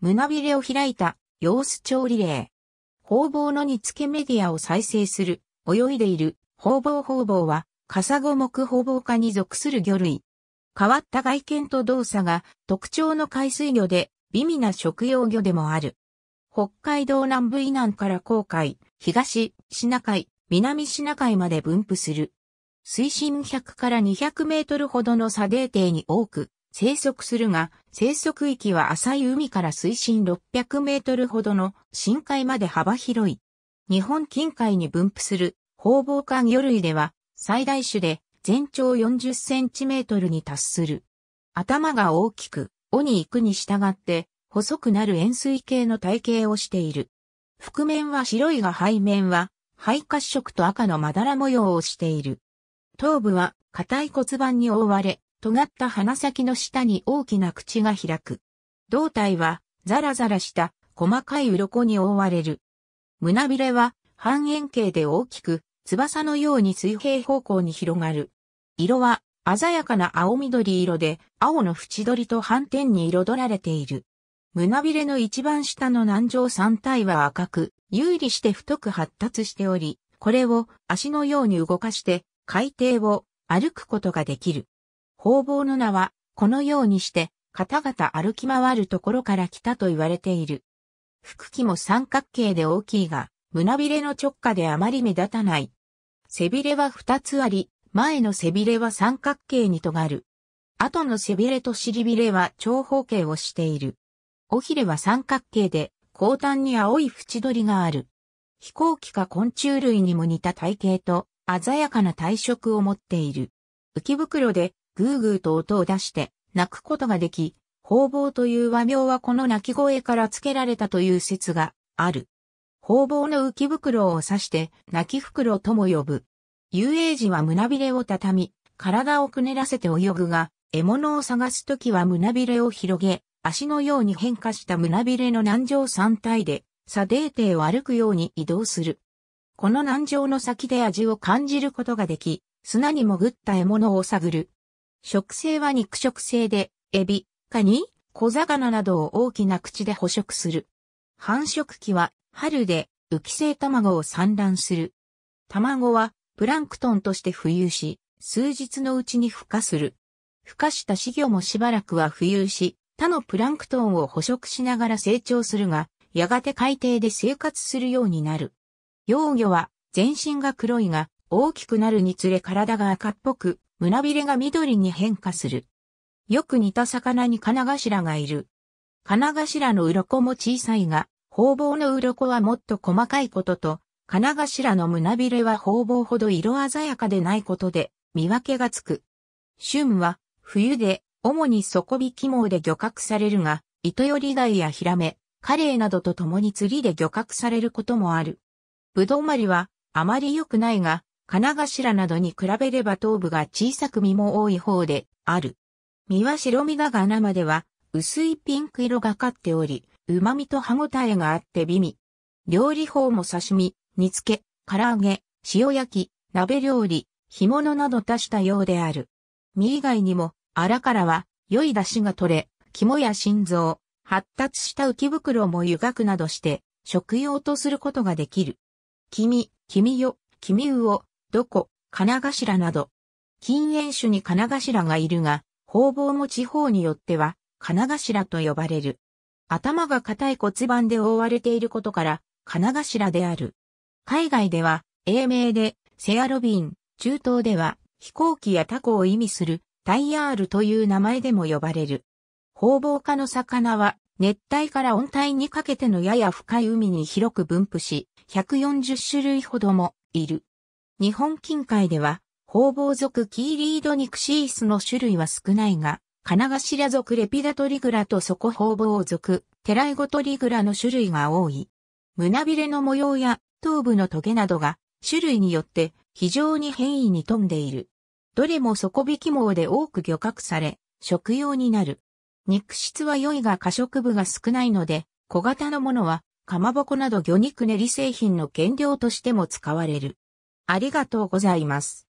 胸びれを開いた様子調理例。方々の煮付けメディアを再生する、泳いでいる、方々方々は、カサゴ目方々科に属する魚類。変わった外見と動作が特徴の海水魚で、微味な食用魚でもある。北海道南部以南から航海、東、シナ海、南シナ海まで分布する。水深100から200メートルほどの砂泥底に多く、生息するが、生息域は浅い海から水深600メートルほどの深海まで幅広い。日本近海に分布する方々間魚類では最大種で全長40センチメートルに達する。頭が大きく、尾に行くに従って細くなる円錐形の体型をしている。覆面は白いが背面は肺褐色と赤のまだら模様をしている。頭部は硬い骨盤に覆われ、尖った鼻先の下に大きな口が開く。胴体は、ザラザラした細かい鱗に覆われる。胸びれは半円形で大きく、翼のように水平方向に広がる。色は鮮やかな青緑色で、青の縁取りと斑点に彩られている。胸びれの一番下の南上三体は赤く、有利して太く発達しており、これを足のように動かして海底を歩くことができる。方々の名は、このようにして、方々歩き回るところから来たと言われている。腹着も三角形で大きいが、胸びれの直下であまり目立たない。背びれは二つあり、前の背びれは三角形に尖る。後の背びれと尻びれは長方形をしている。尾ひれは三角形で、後端に青い縁取りがある。飛行機か昆虫類にも似た体型と、鮮やかな体色を持っている。浮き袋でぐーぐーと音を出して、泣くことができ、方々という和名はこの泣き声から付けられたという説がある。方々の浮き袋を指して、泣き袋とも呼ぶ。遊泳時は胸びれを畳み、体をくねらせて泳ぐが、獲物を探すときは胸びれを広げ、足のように変化した胸びれの南上三体で、サデーテを歩くように移動する。この南上の先で味を感じることができ、砂に潜った獲物を探る。食性は肉食性で、エビ、カニ、小魚などを大きな口で捕食する。繁殖期は春で浮き性卵を産卵する。卵はプランクトンとして浮遊し、数日のうちに孵化する。孵化した死魚もしばらくは浮遊し、他のプランクトンを捕食しながら成長するが、やがて海底で生活するようになる。幼魚は全身が黒いが、大きくなるにつれ体が赤っぽく、胸びれが緑に変化する。よく似た魚に金頭がいる。金頭の鱗も小さいが、方々の鱗はもっと細かいことと、金頭の胸びれは方々ほど色鮮やかでないことで、見分けがつく。旬は、冬で、主に底引き網で漁獲されるが、糸より貝やヒラメ、カレイなどと共に釣りで漁獲されることもある。ぶどうマリは、あまり良くないが、金頭などに比べれば頭部が小さく身も多い方である。身は白身だが生では薄いピンク色がかっており、旨味と歯ごたえがあって美味。料理法も刺身、煮付け、唐揚げ、塩焼き、鍋料理、干物など多したようである。身以外にも、あからは、良い出汁が取れ、肝や心臓、発達した浮き袋も湯がくなどして、食用とすることができる。黄身、黄身よ、黄身魚、どこ、金頭など。禁煙種に金頭がいるが、方々も地方によっては、金頭と呼ばれる。頭が硬い骨盤で覆われていることから、金頭である。海外では、英名で、セアロビン、中東では、飛行機やタコを意味する、タイヤールという名前でも呼ばれる。方々化の魚は、熱帯から温帯にかけてのやや深い海に広く分布し、140種類ほどもいる。日本近海では、ホウボウ属キーリードニクシースの種類は少ないが、カナガシラ属レピダトリグラとソコホウボウ属テライゴトリグラの種類が多い。胸びれの模様や頭部のトゲなどが種類によって非常に変異に富んでいる。どれも底引き網で多く漁獲され、食用になる。肉質は良いが過食部が少ないので、小型のものは、かまぼこなど魚肉練り製品の原料としても使われる。ありがとうございます。